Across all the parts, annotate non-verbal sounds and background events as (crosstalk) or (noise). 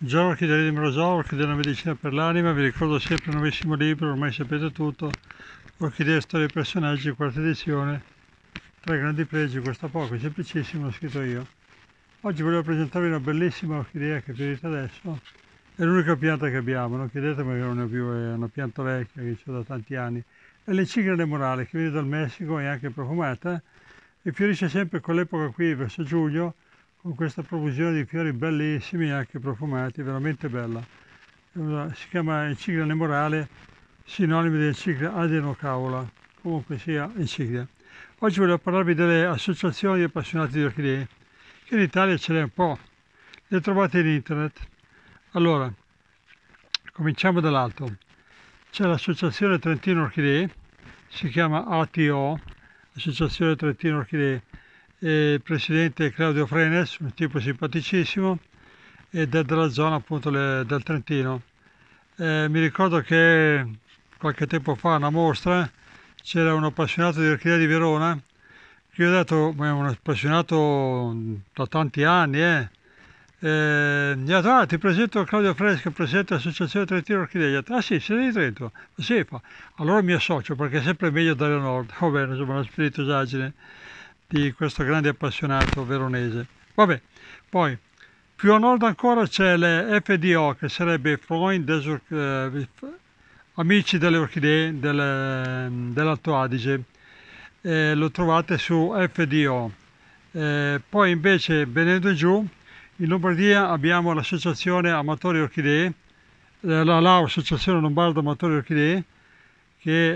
Giorno Orchidea di Morosò, Orchidea della medicina per l'anima, vi ricordo sempre il nuovissimo libro, ormai sapete tutto, Orchidea, storia e personaggi, quarta edizione, tre grandi pregi, questo poco, è semplicissimo, l'ho scritto io. Oggi volevo presentarvi una bellissima orchidea che vedete adesso, è l'unica pianta che abbiamo, non chiedetemi che non è più, è eh, una pianta vecchia che c'è da tanti anni, è l'encigrade morale che viene dal Messico, e anche profumata, e fiorisce sempre con l'epoca qui verso giugno, con questa profusione di fiori bellissimi anche profumati, veramente bella. Si chiama enciclia nemorale, sinonimo di enciclia adenocaula, comunque sia enciclia. Oggi voglio parlarvi delle associazioni di appassionati di orchidee, che in Italia ce n'è un po', le trovate in internet. Allora, cominciamo dall'alto. C'è l'associazione Trentino Orchidee, si chiama ATO, Associazione Trentino Orchidee, il presidente Claudio Frenes, un tipo simpaticissimo, e de della zona appunto le, del Trentino. Eh, mi ricordo che qualche tempo fa a una mostra c'era un appassionato di orchidea di Verona, che ho dato, è un appassionato da tanti anni, eh, eh, gli ha detto, ah, ti presento Claudio Fresco, presidente dell'associazione Trentino Orchidea. Gli ha detto, ah sì, sei di Trento? Sì, fa. Allora mi associo perché è sempre meglio dare nord. (laughs) Va bene, insomma, una spiritosaggine di questo grande appassionato veronese. Vabbè, poi più a nord ancora c'è le FDO che sarebbe Freund des, eh, Amici delle Orchidee delle, dell'Alto Adige, eh, lo trovate su FDO. Eh, poi invece venendo giù in Lombardia abbiamo l'associazione Amatori Orchidee, eh, la LAO, Associazione Lombardo Amatori Orchidee, che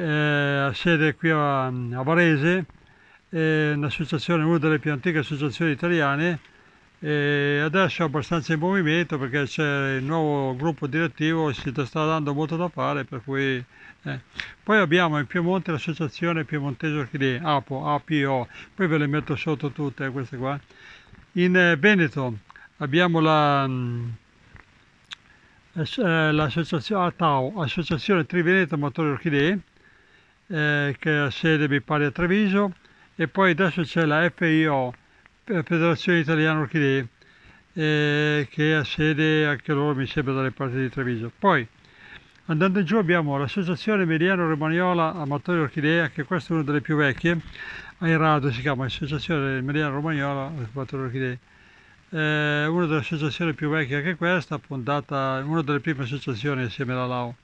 eh, ha sede qui a, a Varese, è un'associazione, una delle più antiche associazioni italiane e adesso è abbastanza in movimento perché c'è il nuovo gruppo direttivo, e si sta dando molto da fare per cui... Eh. Poi abbiamo in Piemonte l'associazione Piemontese Orchidee, APO, APO, poi ve le metto sotto tutte queste qua. In eh, Veneto abbiamo la, mm, eh, l'associazione ATAO, Associazione Triveneto Motori Orchidee, eh, che ha sede mi pare a Treviso, e poi adesso c'è la FIO, Federazione Italiana Orchidee, eh, che ha sede anche loro mi sembra dalle parti di Treviso. Poi andando giù abbiamo l'associazione Mediano Romagnola Amatori Orchidee, anche questa è una delle più vecchie, a Irado si chiama Associazione Mediano Romagnola Amatori Orchidee. Eh, una delle associazioni più vecchie anche questa, fondata, una delle prime associazioni assieme alla Lao.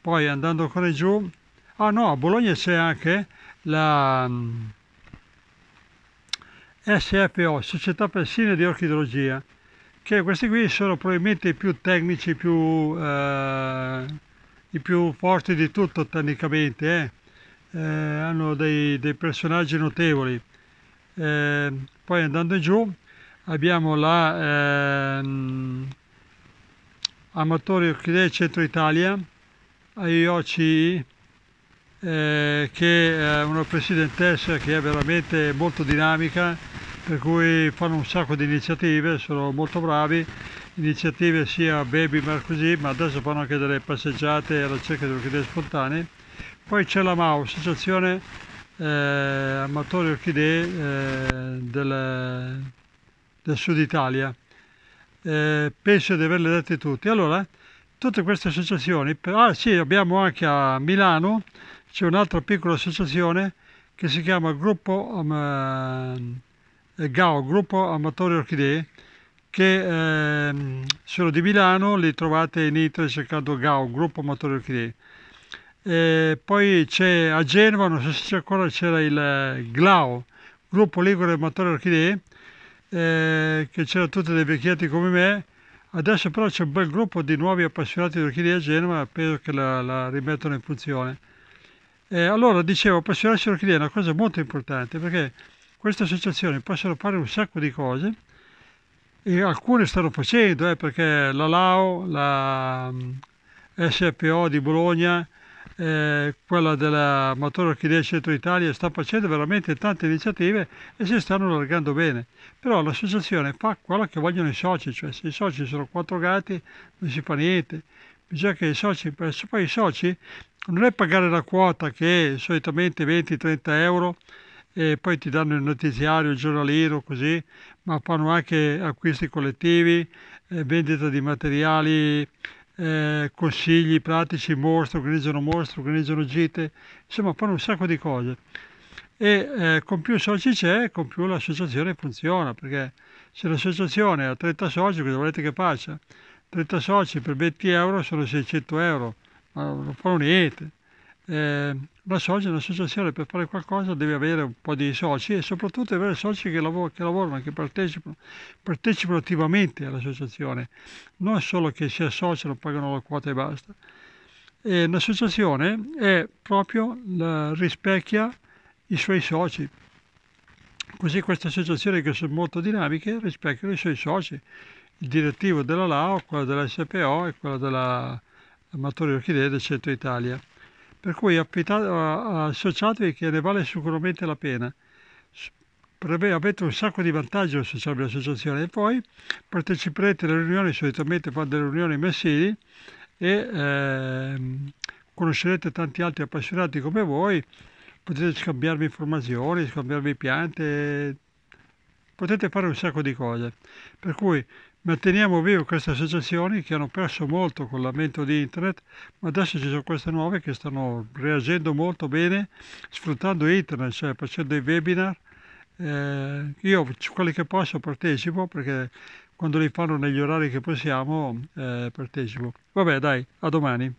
Poi andando ancora giù, ah no, a Bologna c'è anche la, SFO, Società Persine di Orchidologia, che questi qui sono probabilmente i più tecnici, più, eh, i più forti di tutto tecnicamente, eh. Eh, hanno dei, dei, personaggi notevoli. Eh, poi andando giù abbiamo la ehm, Amatori Orchidee Centro Italia, IOCI, eh, che è una presidentessa che è veramente molto dinamica per cui fanno un sacco di iniziative, sono molto bravi, iniziative sia baby ma ma adesso fanno anche delle passeggiate alla ricerca di orchidee spontanee. Poi c'è la MAU, Associazione eh, Amatori Orchidee eh, del, del, Sud Italia. Eh, penso di averle dette tutte. Allora, tutte queste associazioni, ah sì, abbiamo anche a Milano, c'è un'altra piccola associazione che si chiama Gruppo... Um, eh, GAO, Gruppo Amatori Orchidee, che eh, sono di Milano, li trovate in tre cercando GAO, Gruppo Amatori Orchidee. E eh, poi c'è a Genova, non so se c'è ancora, c'era il eh, GLAO, Gruppo Ligure Amatori Orchidee, eh, che c'era tutti dei vecchietti come me, Adesso però c'è un bel gruppo di nuovi appassionati di orchidee a Genova, penso che la, la rimettano in funzione. Eh, allora, dicevo, appassionarsi di è una cosa molto importante perché queste associazioni possono fare un sacco di cose e alcune stanno facendo, eh, perché la LAO, la mm, SFO di Bologna, eh, quella della Matura Orchidea Centro Italia sta facendo veramente tante iniziative e si stanno allargando bene. Però l'associazione fa quello che vogliono i soci, cioè se i soci sono quattro gatti non si fa niente. Bisogna che i soci, poi i soci non è pagare la quota che è solitamente 20-30 euro, e poi ti danno il notiziario, il giornaliero, così, ma fanno anche acquisti collettivi, eh, vendita di materiali, eh, consigli pratici, mostre, organizzano mostre, organizzano gite, insomma fanno un sacco di cose. E eh, con più soci c'è, con più l'associazione funziona, perché se l'associazione ha 30 soci, cosa volete che faccia? 30 soci per 20 euro sono 600 euro, ma non fanno niente eh, una socia, un'associazione per fare qualcosa deve avere un po' di soci e soprattutto avere soci che, lav- che lavorano, che partecipano, partecipano attivamente all'associazione, non solo che si associano, pagano la quota e basta. E l'associazione è proprio la, rispecchia i suoi soci. Così queste associazioni che sono molto dinamiche rispecchiano i suoi soci, il direttivo della LAO, quello della SPO e quello della Amatori Orchidee del Centro Italia. Per cui associatevi che ne vale sicuramente la pena. avete un sacco di vantaggi associati all'associazione e poi parteciperete alle riunioni, solitamente fanno delle riunioni mensili e eh, conoscerete tanti altri appassionati come voi, potete scambiarvi informazioni, scambiarvi piante, potete fare un sacco di cose. Per cui Manteniamo teniamo vivo queste associazioni che hanno perso molto con l'avvento di internet, ma adesso ci sono queste nuove che stanno reagendo molto bene sfruttando internet, cioè facendo dei webinar. Eh, io quelli che posso partecipo perché quando li fanno negli orari che possiamo eh, partecipo. Vabbè dai, a domani.